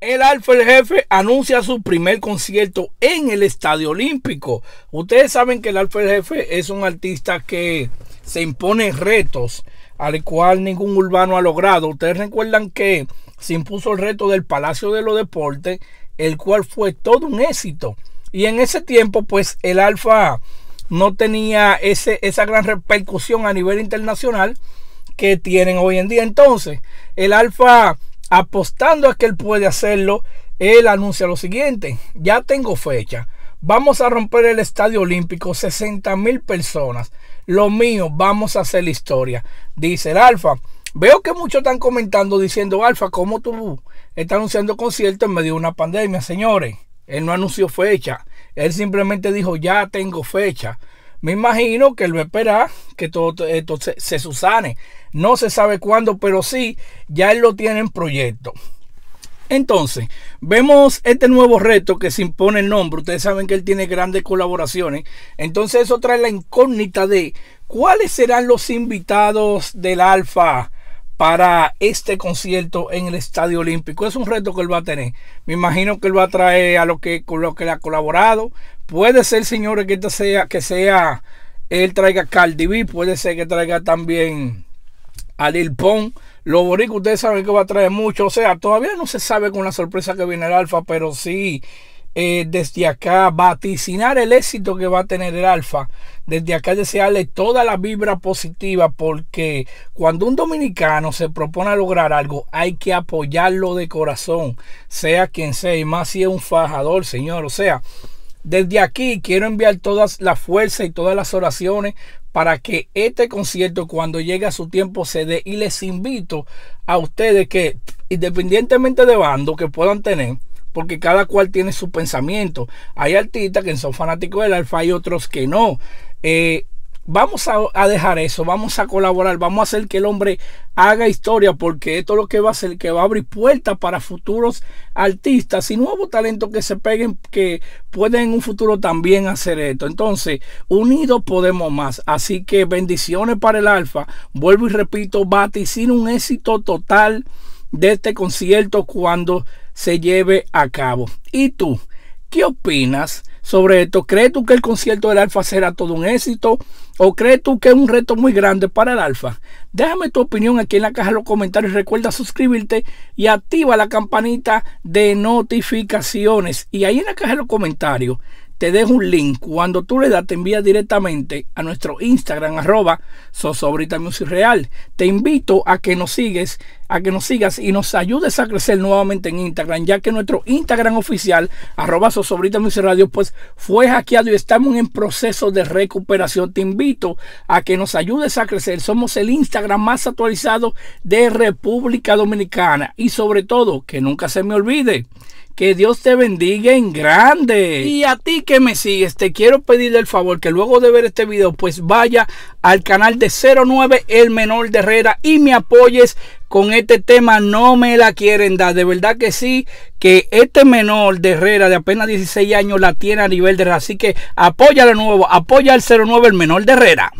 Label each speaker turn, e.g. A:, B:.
A: El Alfa el Jefe anuncia su primer concierto en el Estadio Olímpico. Ustedes saben que el Alfa el Jefe es un artista que se impone retos al cual ningún urbano ha logrado. Ustedes recuerdan que se impuso el reto del Palacio de los Deportes, el cual fue todo un éxito. Y en ese tiempo, pues el Alfa no tenía ese, esa gran repercusión a nivel internacional que tienen hoy en día. Entonces, el Alfa apostando a que él puede hacerlo, él anuncia lo siguiente, ya tengo fecha, vamos a romper el Estadio Olímpico, 60 mil personas, lo mío, vamos a hacer la historia, dice el Alfa. Veo que muchos están comentando diciendo, Alfa, ¿cómo tú estás anunciando conciertos en medio de una pandemia? Señores, él no anunció fecha, él simplemente dijo, ya tengo fecha. Me imagino que él va que todo esto se, se susane. No se sabe cuándo, pero sí, ya él lo tiene en proyecto. Entonces, vemos este nuevo reto que se impone el nombre. Ustedes saben que él tiene grandes colaboraciones. Entonces, eso trae la incógnita de cuáles serán los invitados del Alfa para este concierto en el Estadio Olímpico. Es un reto que él va a tener. Me imagino que él va a traer a lo que, con lo que le ha colaborado. Puede ser, señores, que este sea, que sea, él traiga Cardi B, puede ser que traiga también a Lil Pon. Los boricos ustedes saben que va a traer mucho. O sea, todavía no se sabe con la sorpresa que viene el Alfa, pero sí eh, desde acá vaticinar el éxito que va a tener el alfa. Desde acá desearle toda la vibra positiva porque cuando un dominicano se propone lograr algo hay que apoyarlo de corazón, sea quien sea, y más si es un fajador, señor. O sea, desde aquí quiero enviar todas las fuerzas y todas las oraciones para que este concierto cuando llegue a su tiempo se dé y les invito a ustedes que independientemente de bando que puedan tener, porque cada cual tiene su pensamiento. Hay artistas que son fanáticos del alfa y otros que no. Eh, vamos a, dejar eso, vamos a colaborar, vamos a hacer que el hombre haga historia, porque esto es lo que va a hacer, que va a abrir puertas para futuros artistas y nuevos talentos que se peguen, que pueden en un futuro también hacer esto. Entonces, unidos podemos más. Así que bendiciones para el Alfa. Vuelvo y repito, sin un éxito total de este concierto cuando se lleve a cabo. ¿Y tú? ¿Qué opinas sobre esto? ¿Crees tú que el concierto del Alfa será todo un éxito? ¿O crees tú que es un reto muy grande para el Alfa? Déjame tu opinión aquí en la caja de los comentarios. Recuerda suscribirte y activa la campanita de notificaciones. Y ahí en la caja de los comentarios te dejo un link. Cuando tú le das, te envía directamente a nuestro Instagram, arroba Sosobrita Real. Te invito a que nos sigues, a que nos sigas y nos ayudes a crecer nuevamente en Instagram, ya que nuestro Instagram oficial, arroba Sosobrita Radio, pues fue hackeado y estamos en proceso de recuperación. Te invito a que nos ayudes a crecer. Somos el Instagram más actualizado de República Dominicana. Y sobre todo, que nunca se me olvide que Dios te bendiga en grande. Y a ti que me sigues, te quiero pedirle el favor que luego de ver este video, pues vaya al canal de 09 El Menor de Herrera y me apoyes con este tema. No me la quieren dar. De verdad que sí, que este menor de Herrera de apenas 16 años la tiene a nivel de Herrera. Así que apoya de nuevo, apoya al 09 El Menor de Herrera.